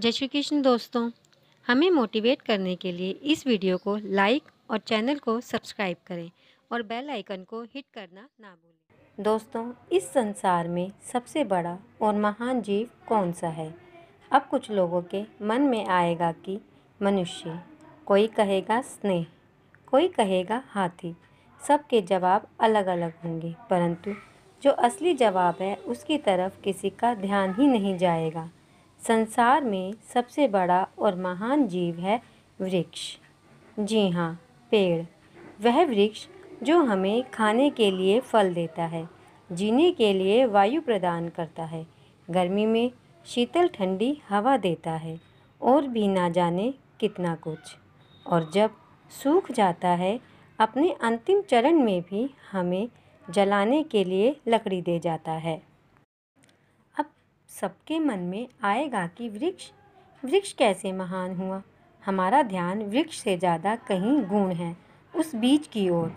जय श्री कृष्ण दोस्तों हमें मोटिवेट करने के लिए इस वीडियो को लाइक और चैनल को सब्सक्राइब करें और बेल आइकन को हिट करना ना भूलें दोस्तों इस संसार में सबसे बड़ा और महान जीव कौन सा है अब कुछ लोगों के मन में आएगा कि मनुष्य कोई कहेगा स्नेह कोई कहेगा हाथी सबके जवाब अलग अलग होंगे परंतु जो असली जवाब है उसकी तरफ किसी का ध्यान ही नहीं जाएगा संसार में सबसे बड़ा और महान जीव है वृक्ष जी हाँ पेड़ वह वृक्ष जो हमें खाने के लिए फल देता है जीने के लिए वायु प्रदान करता है गर्मी में शीतल ठंडी हवा देता है और भी ना जाने कितना कुछ और जब सूख जाता है अपने अंतिम चरण में भी हमें जलाने के लिए लकड़ी दे जाता है सबके मन में आएगा कि वृक्ष वृक्ष कैसे महान हुआ हमारा ध्यान वृक्ष से ज़्यादा कहीं गुण है उस बीज की ओर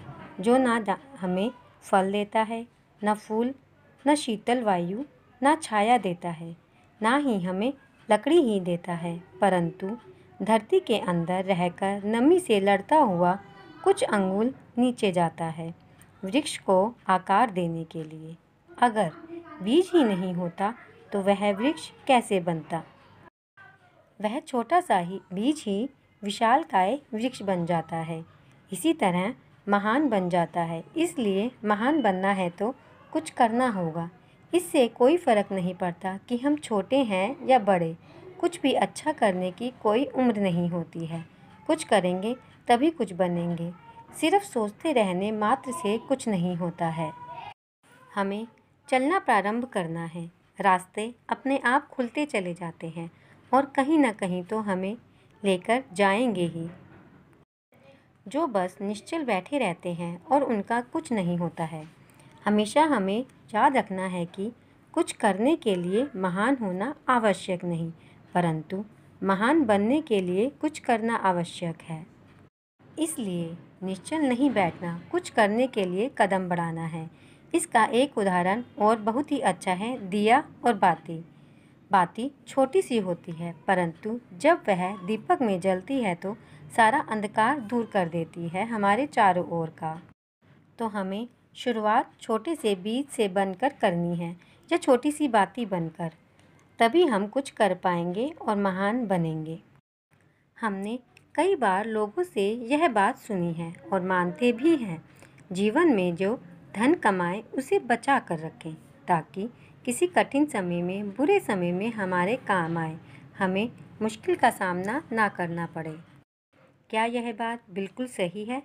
जो ना हमें फल देता है न फूल न शीतल वायु न छाया देता है ना ही हमें लकड़ी ही देता है परंतु धरती के अंदर रहकर नमी से लड़ता हुआ कुछ अंगुल नीचे जाता है वृक्ष को आकार देने के लिए अगर बीज ही नहीं होता तो वह वृक्ष कैसे बनता वह छोटा सा ही बीज ही विशाल काय वृक्ष बन जाता है इसी तरह महान बन जाता है इसलिए महान बनना है तो कुछ करना होगा इससे कोई फ़र्क नहीं पड़ता कि हम छोटे हैं या बड़े कुछ भी अच्छा करने की कोई उम्र नहीं होती है कुछ करेंगे तभी कुछ बनेंगे सिर्फ सोचते रहने मात्र से कुछ नहीं होता है हमें चलना प्रारंभ करना है रास्ते अपने आप खुलते चले जाते हैं और कहीं ना कहीं तो हमें लेकर जाएंगे ही जो बस निश्चल बैठे रहते हैं और उनका कुछ नहीं होता है हमेशा हमें याद रखना है कि कुछ करने के लिए महान होना आवश्यक नहीं परंतु महान बनने के लिए कुछ करना आवश्यक है इसलिए निश्चल नहीं बैठना कुछ करने के लिए कदम बढ़ाना है इसका एक उदाहरण और बहुत ही अच्छा है दिया और बाती बाती छोटी सी होती है परंतु जब वह दीपक में जलती है तो सारा अंधकार दूर कर देती है हमारे चारों ओर का तो हमें शुरुआत छोटे से बीज से बनकर करनी है या छोटी सी बाती बनकर तभी हम कुछ कर पाएंगे और महान बनेंगे हमने कई बार लोगों से यह बात सुनी है और मानते भी हैं जीवन में जो धन कमाएं उसे बचा कर रखें ताकि किसी कठिन समय में बुरे समय में हमारे काम आए हमें मुश्किल का सामना ना करना पड़े क्या यह बात बिल्कुल सही है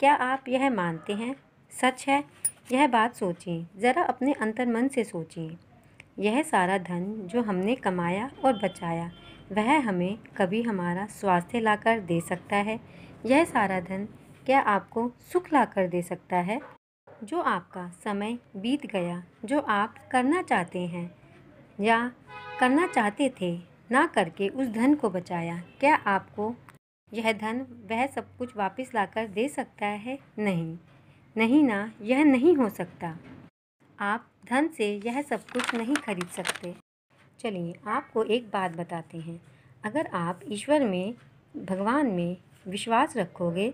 क्या आप यह मानते हैं सच है यह बात सोचिए ज़रा अपने अंतर्मन से सोचिए यह सारा धन जो हमने कमाया और बचाया वह हमें कभी हमारा स्वास्थ्य लाकर दे सकता है यह सारा धन क्या आपको सुख लाकर दे सकता है जो आपका समय बीत गया जो आप करना चाहते हैं या करना चाहते थे ना करके उस धन को बचाया क्या आपको यह धन वह सब कुछ वापस लाकर दे सकता है नहीं नहीं ना यह नहीं हो सकता आप धन से यह सब कुछ नहीं खरीद सकते चलिए आपको एक बात बताते हैं अगर आप ईश्वर में भगवान में विश्वास रखोगे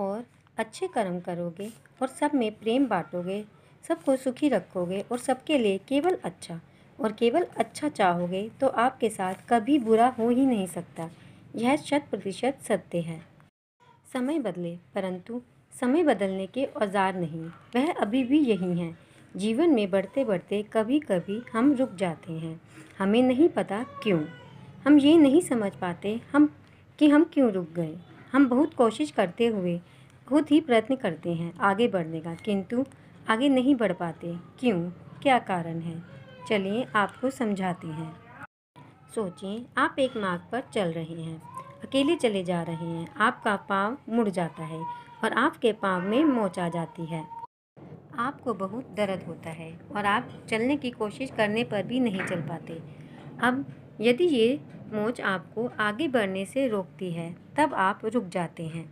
और अच्छे कर्म करोगे और सब में प्रेम बांटोगे सबको सुखी रखोगे और सबके लिए केवल अच्छा और केवल अच्छा चाहोगे तो आपके साथ कभी बुरा हो ही नहीं सकता यह शत प्रतिशत सत्य है समय बदले परंतु समय बदलने के औजार नहीं वह अभी भी यही हैं जीवन में बढ़ते बढ़ते कभी कभी हम रुक जाते हैं हमें नहीं पता क्यों हम ये नहीं समझ पाते हम कि हम क्यों रुक गए हम बहुत कोशिश करते हुए बहुत ही प्रयत्न करते हैं आगे बढ़ने का किंतु आगे नहीं बढ़ पाते क्यों क्या कारण है चलिए आपको समझाते हैं सोचिए आप एक मार्ग पर चल रहे हैं अकेले चले जा रहे हैं आपका पाँव मुड़ जाता है और आपके पाँव में मोच आ जाती है आपको बहुत दर्द होता है और आप चलने की कोशिश करने पर भी नहीं चल पाते अब यदि ये मोच आपको आगे बढ़ने से रोकती है तब आप रुक जाते हैं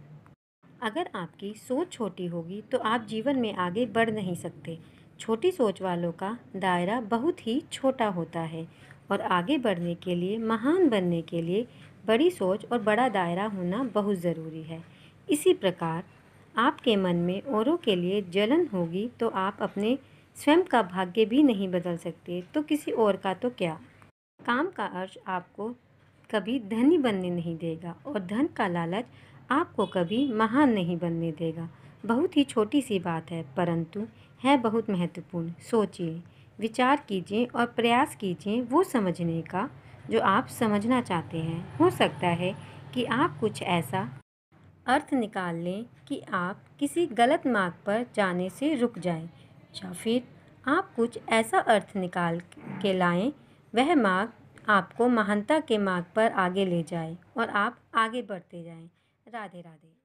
अगर आपकी सोच छोटी होगी तो आप जीवन में आगे बढ़ नहीं सकते छोटी सोच वालों का दायरा बहुत ही छोटा होता है और आगे बढ़ने के लिए महान बनने के लिए बड़ी सोच और बड़ा दायरा होना बहुत ज़रूरी है इसी प्रकार आपके मन में औरों के लिए जलन होगी तो आप अपने स्वयं का भाग्य भी नहीं बदल सकते तो किसी और का तो क्या काम का अर्श आपको कभी धनी बनने नहीं देगा और धन का लालच आपको कभी महान नहीं बनने देगा बहुत ही छोटी सी बात है परंतु है बहुत महत्वपूर्ण सोचिए विचार कीजिए और प्रयास कीजिए वो समझने का जो आप समझना चाहते हैं हो सकता है कि आप कुछ ऐसा अर्थ निकाल लें कि आप किसी गलत मार्ग पर जाने से रुक जाएं या फिर आप कुछ ऐसा अर्थ निकाल के लाएं वह मार्ग आपको महानता के मार्ग पर आगे ले जाए और आप आगे बढ़ते जाएं राधे राधे